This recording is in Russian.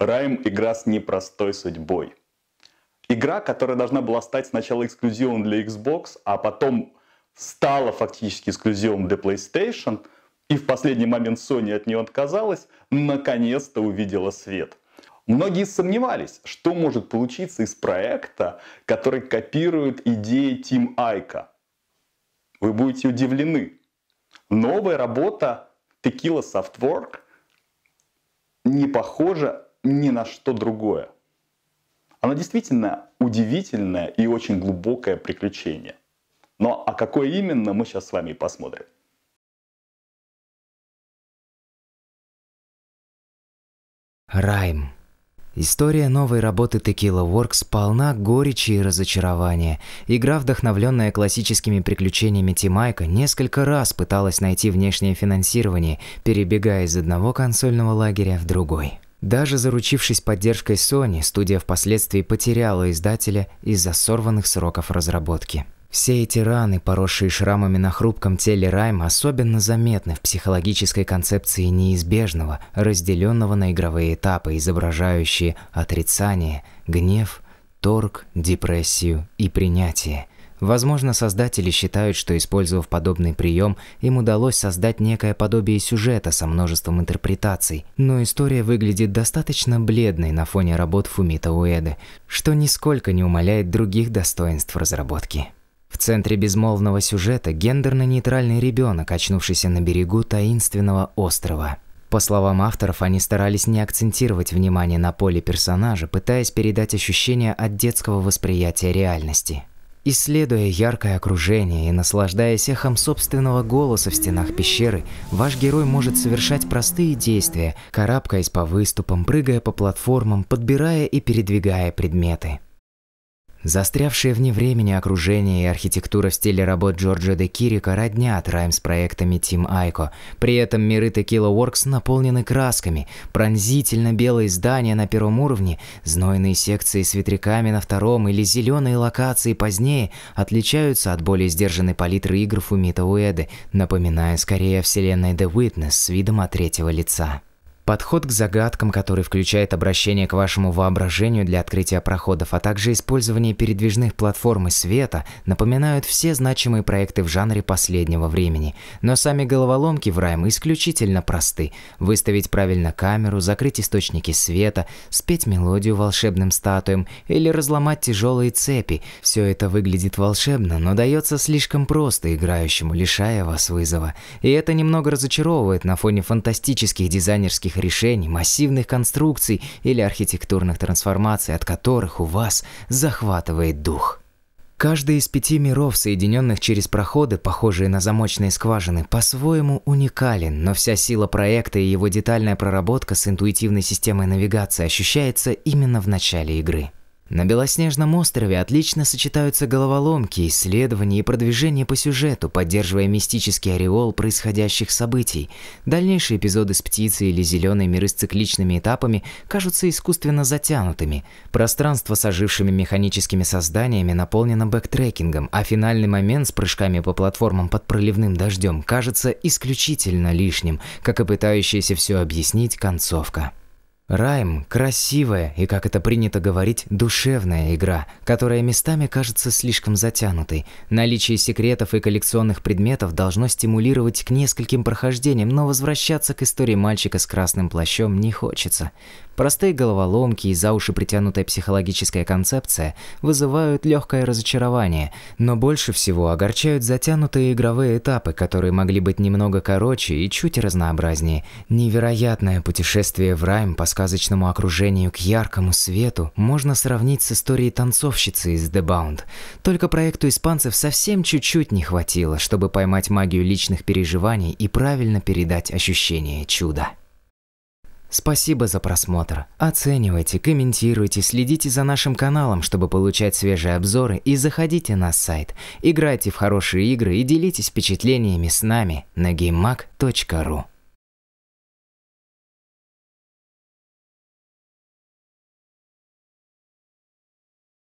Райм – игра с непростой судьбой. Игра, которая должна была стать сначала эксклюзивом для Xbox, а потом стала фактически эксклюзивом для PlayStation, и в последний момент Sony от нее отказалась, наконец-то увидела свет. Многие сомневались, что может получиться из проекта, который копирует идеи Тим Айка. Вы будете удивлены. Новая работа Tequila Softwork не похожа ни на что другое. Она действительно удивительное и очень глубокое приключение. Но а какое именно, мы сейчас с вами посмотрим. Райм. История новой работы Текила Works полна горечи и разочарования. Игра, вдохновленная классическими приключениями Тимайка, несколько раз пыталась найти внешнее финансирование, перебегая из одного консольного лагеря в другой. Даже заручившись поддержкой Sony, студия впоследствии потеряла издателя из-за сорванных сроков разработки. Все эти раны, поросшие шрамами на хрупком теле Райма, особенно заметны в психологической концепции неизбежного, разделенного на игровые этапы, изображающие отрицание, гнев, торг, депрессию и принятие – Возможно, создатели считают, что использовав подобный прием, им удалось создать некое подобие сюжета со множеством интерпретаций, но история выглядит достаточно бледной на фоне работ Фумита Уэды, что нисколько не умаляет других достоинств разработки. В центре безмолвного сюжета гендерно-нейтральный ребенок, очнувшийся на берегу таинственного острова – по словам авторов, они старались не акцентировать внимание на поле персонажа, пытаясь передать ощущение от детского восприятия реальности. Исследуя яркое окружение и наслаждаясь эхом собственного голоса в стенах пещеры, ваш герой может совершать простые действия, карабкаясь по выступам, прыгая по платформам, подбирая и передвигая предметы. Застрявшее вне времени окружение и архитектура в стиле работ Джорджа де Кирика роднят Райм с проектами Тим Айко. При этом миры Текила Уоркс наполнены красками, пронзительно белые здания на первом уровне, знойные секции с ветряками на втором или зеленые локации позднее отличаются от более сдержанной палитры игр Фумита Уэды, напоминая скорее о вселенной The Witness с видом от третьего лица. Подход к загадкам, который включает обращение к вашему воображению для открытия проходов, а также использование передвижных платформ и света, напоминают все значимые проекты в жанре последнего времени. Но сами головоломки в Райм исключительно просты. Выставить правильно камеру, закрыть источники света, спеть мелодию волшебным статуям или разломать тяжелые цепи. Все это выглядит волшебно, но дается слишком просто играющему, лишая вас вызова. И это немного разочаровывает на фоне фантастических дизайнерских технических решений, массивных конструкций или архитектурных трансформаций, от которых у вас захватывает дух. Каждый из пяти миров, соединенных через проходы, похожие на замочные скважины, по-своему уникален, но вся сила проекта и его детальная проработка с интуитивной системой навигации ощущается именно в начале игры. На Белоснежном острове отлично сочетаются головоломки, исследования и продвижение по сюжету, поддерживая мистический ореол происходящих событий. Дальнейшие эпизоды с птицей или зеленой миры с цикличными этапами кажутся искусственно затянутыми. Пространство с ожившими механическими созданиями наполнено бэктрекингом, а финальный момент с прыжками по платформам под проливным дождем кажется исключительно лишним, как и пытающаяся все объяснить концовка. Райм – красивая и, как это принято говорить, душевная игра, которая местами кажется слишком затянутой. Наличие секретов и коллекционных предметов должно стимулировать к нескольким прохождениям, но возвращаться к истории мальчика с красным плащом не хочется. Простые головоломки и за уши притянутая психологическая концепция вызывают легкое разочарование, но больше всего огорчают затянутые игровые этапы, которые могли быть немного короче и чуть разнообразнее. Невероятное путешествие в Райм, поскольку сказочному окружению к яркому свету можно сравнить с историей танцовщицы из The Bound. Только проекту испанцев совсем чуть-чуть не хватило, чтобы поймать магию личных переживаний и правильно передать ощущение чуда. Спасибо за просмотр. Оценивайте, комментируйте, следите за нашим каналом, чтобы получать свежие обзоры и заходите на сайт. Играйте в хорошие игры и делитесь впечатлениями с нами на gamemag.ru.